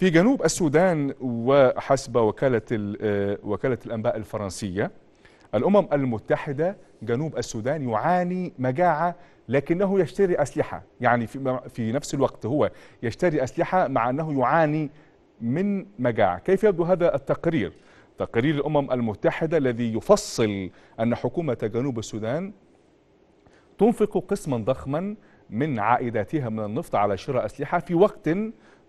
في جنوب السودان وحسب وكالة, آه، وكالة الأنباء الفرنسية الأمم المتحدة جنوب السودان يعاني مجاعة لكنه يشتري أسلحة يعني في, نفس الوقت هو يشتري أسلحة مع أنه يعاني من مجاعة كيف يبدو هذا التقرير؟ تقرير الأمم المتحدة الذي يفصل أن حكومة جنوب السودان تنفق قسما ضخما من عائداتها من النفط على شراء أسلحة في وقت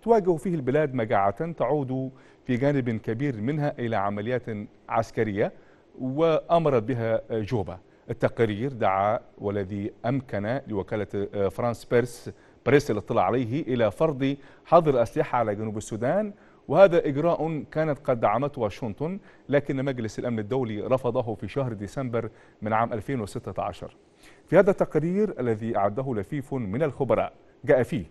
تواجه فيه البلاد مجاعة تعود في جانب كبير منها إلى عمليات عسكرية وأمرت بها جوبا التقرير دعا والذي أمكن لوكالة آه، فرانس بيرس بريس الاطلاع عليه إلى فرض حظر أسلحة على جنوب السودان وهذا إجراء كانت قد دعمته واشنطن لكن مجلس الأمن الدولي رفضه في شهر ديسمبر من عام 2016 في هذا التقرير الذي أعده لفيف من الخبراء جاء فيه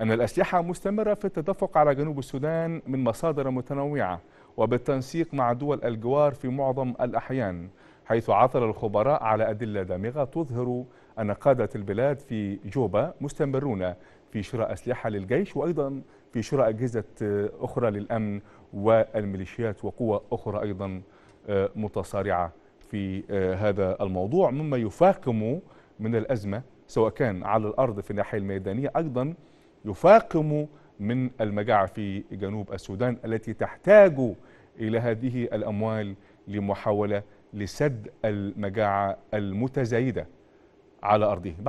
أن الأسلحة مستمرة في التدفق على جنوب السودان من مصادر متنوعة وبالتنسيق مع دول الجوار في معظم الأحيان حيث عثر الخبراء على أدلة دامغة تظهر أن قادة البلاد في جوبا مستمرون في شراء أسلحة للجيش وأيضا في شراء أجهزة أخرى للأمن والميليشيات وقوى أخرى أيضا آه، متصارعة في آه، هذا الموضوع مما يفاقم من الأزمة سواء كان على الأرض في الناحية الميدانية أيضا يفاقم من المجاعة في جنوب السودان التي تحتاج إلى هذه الأموال لمحاولة لسد المجاعة المتزايدة على أرضه